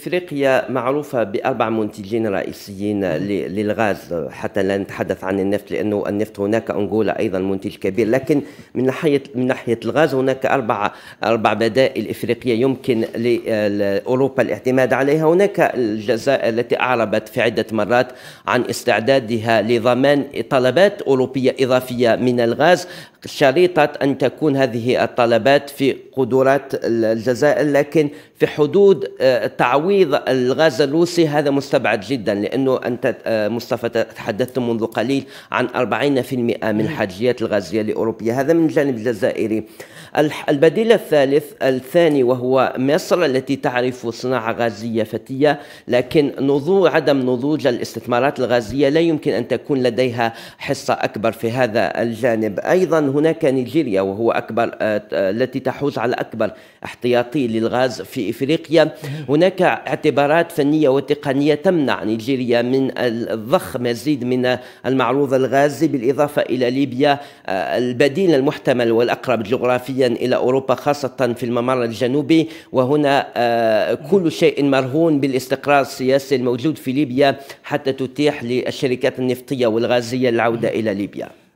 افريقيا معروفه باربع منتجين رئيسيين للغاز حتى لا نتحدث عن النفط لانه النفط هناك انغولا ايضا منتج كبير لكن من ناحيه من ناحيه الغاز هناك اربع اربع بدائل افريقيه يمكن لاوروبا الاعتماد عليها هناك الجزائر التي اعربت في عده مرات عن استعدادها لضمان طلبات اوروبيه اضافيه من الغاز شريطة أن تكون هذه الطلبات في قدرات الجزائر لكن في حدود آه، تعويض تعويض الروسي هذا مستبعد جدا لانه انت آه، مصطفى تحدثت منذ قليل عن 40% من الحاجيات الغازيه لاوروبيا هذا من الجانب الجزائري البديل الثالث الثاني وهو مصر التي تعرف صناعه غازيه فتيه لكن نضوج عدم نضوج الاستثمارات الغازيه لا يمكن ان تكون لديها حصه اكبر في هذا الجانب ايضا هناك نيجيريا وهو اكبر آه، آه، التي تحوز على اكبر احتياطي للغاز في افريقيا هناك اعتبارات فنية وتقنية تمنع نيجيريا من الضخ مزيد من المعروض الغازي بالإضافة إلى ليبيا آه، البديل المحتمل والأقرب جغرافيا إلى أوروبا خاصة في الممر الجنوبي وهنا آه، كل شيء مرهون بالاستقرار السياسي الموجود في ليبيا حتى تتيح للشركات النفطية والغازية العودة إلى ليبيا